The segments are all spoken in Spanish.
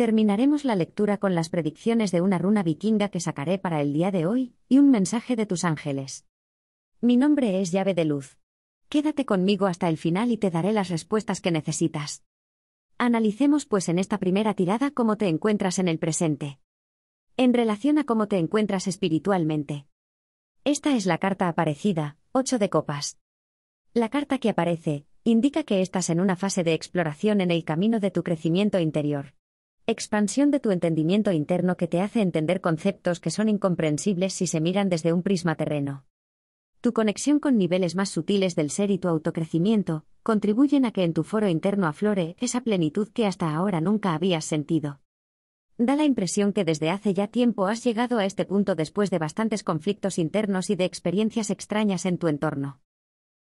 Terminaremos la lectura con las predicciones de una runa vikinga que sacaré para el día de hoy, y un mensaje de tus ángeles. Mi nombre es llave de luz. Quédate conmigo hasta el final y te daré las respuestas que necesitas. Analicemos pues en esta primera tirada cómo te encuentras en el presente. En relación a cómo te encuentras espiritualmente. Esta es la carta aparecida, 8 de copas. La carta que aparece, indica que estás en una fase de exploración en el camino de tu crecimiento interior. Expansión de tu entendimiento interno que te hace entender conceptos que son incomprensibles si se miran desde un prisma terreno. Tu conexión con niveles más sutiles del ser y tu autocrecimiento contribuyen a que en tu foro interno aflore esa plenitud que hasta ahora nunca habías sentido. Da la impresión que desde hace ya tiempo has llegado a este punto después de bastantes conflictos internos y de experiencias extrañas en tu entorno.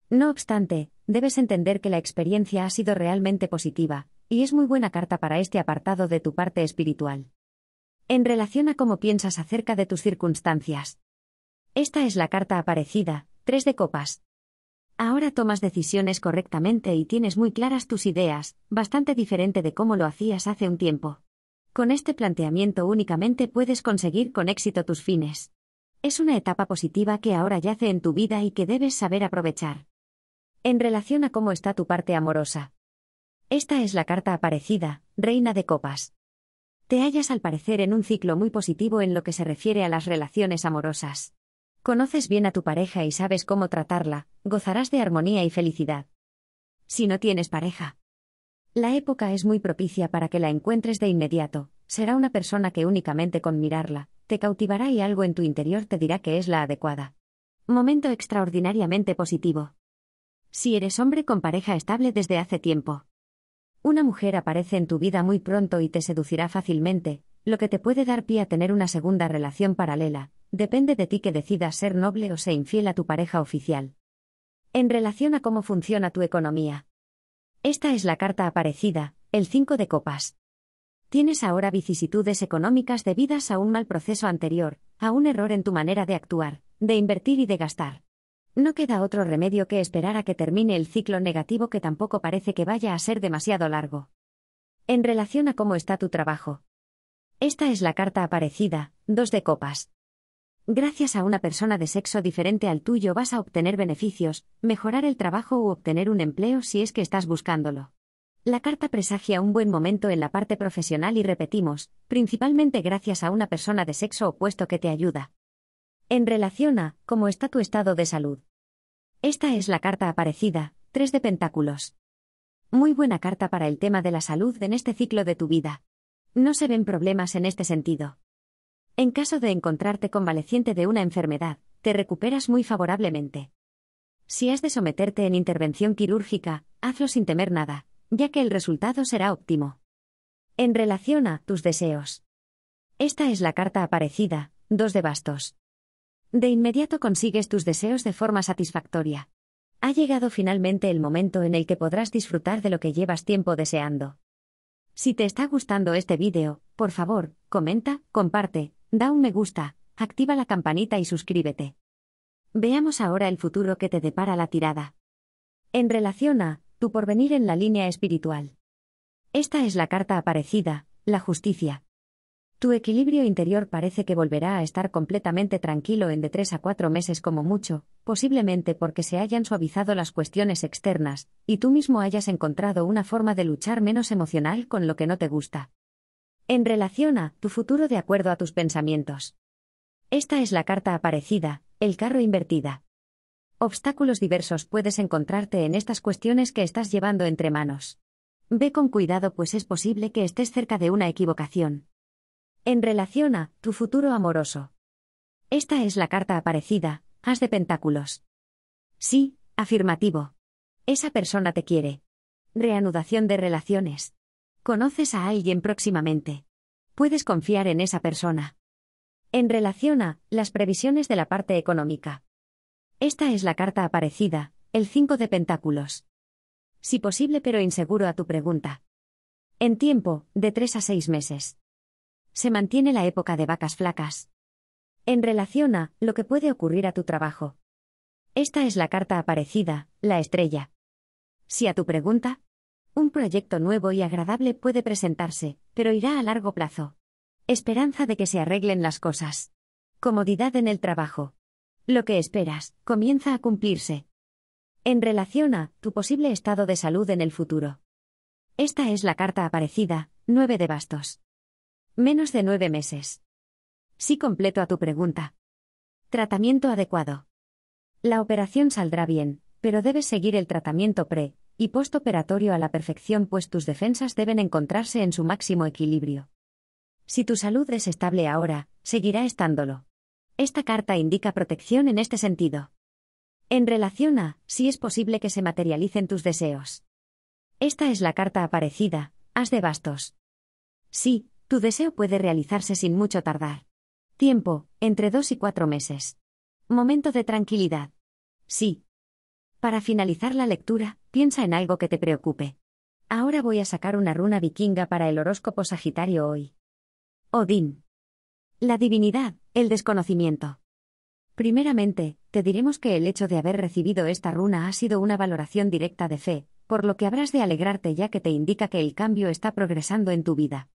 No obstante, debes entender que la experiencia ha sido realmente positiva, y es muy buena carta para este apartado de tu parte espiritual. En relación a cómo piensas acerca de tus circunstancias. Esta es la carta aparecida, 3 de copas. Ahora tomas decisiones correctamente y tienes muy claras tus ideas, bastante diferente de cómo lo hacías hace un tiempo. Con este planteamiento únicamente puedes conseguir con éxito tus fines. Es una etapa positiva que ahora yace en tu vida y que debes saber aprovechar. En relación a cómo está tu parte amorosa. Esta es la carta aparecida, Reina de Copas. Te hallas al parecer en un ciclo muy positivo en lo que se refiere a las relaciones amorosas. Conoces bien a tu pareja y sabes cómo tratarla, gozarás de armonía y felicidad. Si no tienes pareja. La época es muy propicia para que la encuentres de inmediato, será una persona que únicamente con mirarla, te cautivará y algo en tu interior te dirá que es la adecuada. Momento extraordinariamente positivo. Si eres hombre con pareja estable desde hace tiempo. Una mujer aparece en tu vida muy pronto y te seducirá fácilmente, lo que te puede dar pie a tener una segunda relación paralela, depende de ti que decidas ser noble o ser infiel a tu pareja oficial. En relación a cómo funciona tu economía. Esta es la carta aparecida, el 5 de copas. Tienes ahora vicisitudes económicas debidas a un mal proceso anterior, a un error en tu manera de actuar, de invertir y de gastar. No queda otro remedio que esperar a que termine el ciclo negativo que tampoco parece que vaya a ser demasiado largo. En relación a cómo está tu trabajo. Esta es la carta aparecida, dos de copas. Gracias a una persona de sexo diferente al tuyo vas a obtener beneficios, mejorar el trabajo u obtener un empleo si es que estás buscándolo. La carta presagia un buen momento en la parte profesional y repetimos, principalmente gracias a una persona de sexo opuesto que te ayuda. En relación a cómo está tu estado de salud. Esta es la carta aparecida, 3 de Pentáculos. Muy buena carta para el tema de la salud en este ciclo de tu vida. No se ven problemas en este sentido. En caso de encontrarte convaleciente de una enfermedad, te recuperas muy favorablemente. Si has de someterte en intervención quirúrgica, hazlo sin temer nada, ya que el resultado será óptimo. En relación a tus deseos. Esta es la carta aparecida, 2 de bastos. De inmediato consigues tus deseos de forma satisfactoria. Ha llegado finalmente el momento en el que podrás disfrutar de lo que llevas tiempo deseando. Si te está gustando este vídeo, por favor, comenta, comparte, da un me gusta, activa la campanita y suscríbete. Veamos ahora el futuro que te depara la tirada. En relación a, tu porvenir en la línea espiritual. Esta es la carta aparecida, la justicia. Tu equilibrio interior parece que volverá a estar completamente tranquilo en de tres a cuatro meses como mucho, posiblemente porque se hayan suavizado las cuestiones externas, y tú mismo hayas encontrado una forma de luchar menos emocional con lo que no te gusta. En relación a tu futuro de acuerdo a tus pensamientos. Esta es la carta aparecida, el carro invertida. Obstáculos diversos puedes encontrarte en estas cuestiones que estás llevando entre manos. Ve con cuidado pues es posible que estés cerca de una equivocación. En relación a tu futuro amoroso. Esta es la carta aparecida, As de Pentáculos. Sí, afirmativo. Esa persona te quiere. Reanudación de relaciones. Conoces a alguien próximamente. Puedes confiar en esa persona. En relación a las previsiones de la parte económica. Esta es la carta aparecida, el 5 de Pentáculos. Si posible pero inseguro a tu pregunta. En tiempo, de 3 a 6 meses se mantiene la época de vacas flacas. En relación a lo que puede ocurrir a tu trabajo. Esta es la carta aparecida, la estrella. Si a tu pregunta, un proyecto nuevo y agradable puede presentarse, pero irá a largo plazo. Esperanza de que se arreglen las cosas. Comodidad en el trabajo. Lo que esperas, comienza a cumplirse. En relación a tu posible estado de salud en el futuro. Esta es la carta aparecida, 9 de bastos. Menos de nueve meses. Sí completo a tu pregunta. Tratamiento adecuado. La operación saldrá bien, pero debes seguir el tratamiento pre y postoperatorio a la perfección pues tus defensas deben encontrarse en su máximo equilibrio. Si tu salud es estable ahora, seguirá estándolo. Esta carta indica protección en este sentido. En relación a, si es posible que se materialicen tus deseos. Esta es la carta aparecida, haz de bastos. Sí, tu deseo puede realizarse sin mucho tardar. Tiempo, entre dos y cuatro meses. Momento de tranquilidad. Sí. Para finalizar la lectura, piensa en algo que te preocupe. Ahora voy a sacar una runa vikinga para el horóscopo Sagitario hoy. Odín. La divinidad, el desconocimiento. Primeramente, te diremos que el hecho de haber recibido esta runa ha sido una valoración directa de fe, por lo que habrás de alegrarte ya que te indica que el cambio está progresando en tu vida.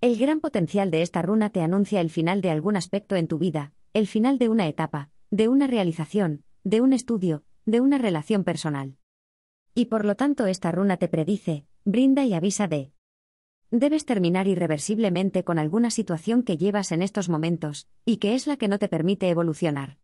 El gran potencial de esta runa te anuncia el final de algún aspecto en tu vida, el final de una etapa, de una realización, de un estudio, de una relación personal. Y por lo tanto esta runa te predice, brinda y avisa de. Debes terminar irreversiblemente con alguna situación que llevas en estos momentos, y que es la que no te permite evolucionar.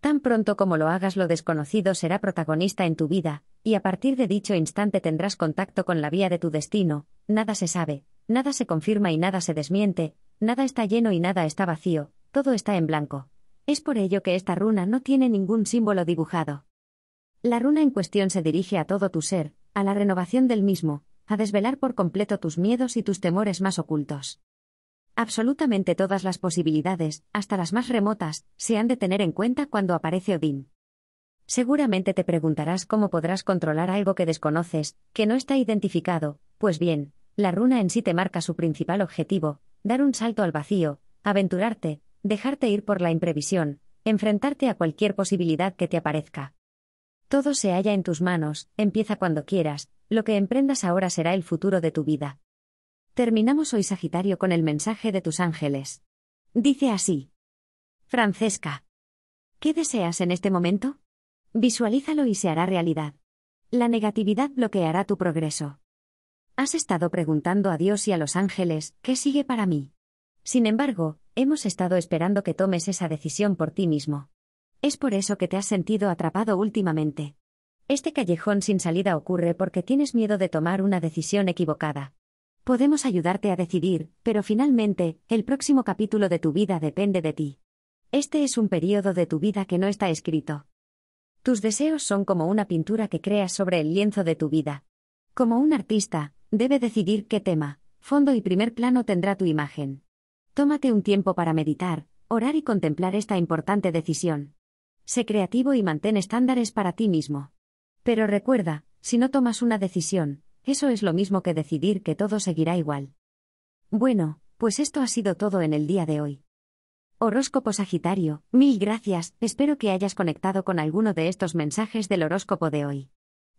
Tan pronto como lo hagas lo desconocido será protagonista en tu vida, y a partir de dicho instante tendrás contacto con la vía de tu destino, nada se sabe, nada se confirma y nada se desmiente, nada está lleno y nada está vacío, todo está en blanco. Es por ello que esta runa no tiene ningún símbolo dibujado. La runa en cuestión se dirige a todo tu ser, a la renovación del mismo, a desvelar por completo tus miedos y tus temores más ocultos. Absolutamente todas las posibilidades, hasta las más remotas, se han de tener en cuenta cuando aparece Odín. Seguramente te preguntarás cómo podrás controlar algo que desconoces, que no está identificado, pues bien, la runa en sí te marca su principal objetivo, dar un salto al vacío, aventurarte, dejarte ir por la imprevisión, enfrentarte a cualquier posibilidad que te aparezca. Todo se halla en tus manos, empieza cuando quieras, lo que emprendas ahora será el futuro de tu vida. Terminamos hoy Sagitario con el mensaje de tus ángeles. Dice así. Francesca. ¿Qué deseas en este momento? Visualízalo y se hará realidad. La negatividad bloqueará tu progreso. Has estado preguntando a Dios y a los ángeles, ¿qué sigue para mí? Sin embargo, hemos estado esperando que tomes esa decisión por ti mismo. Es por eso que te has sentido atrapado últimamente. Este callejón sin salida ocurre porque tienes miedo de tomar una decisión equivocada. Podemos ayudarte a decidir, pero finalmente, el próximo capítulo de tu vida depende de ti. Este es un periodo de tu vida que no está escrito. Tus deseos son como una pintura que creas sobre el lienzo de tu vida. Como un artista, Debe decidir qué tema, fondo y primer plano tendrá tu imagen. Tómate un tiempo para meditar, orar y contemplar esta importante decisión. Sé creativo y mantén estándares para ti mismo. Pero recuerda, si no tomas una decisión, eso es lo mismo que decidir que todo seguirá igual. Bueno, pues esto ha sido todo en el día de hoy. Horóscopo Sagitario, mil gracias, espero que hayas conectado con alguno de estos mensajes del horóscopo de hoy.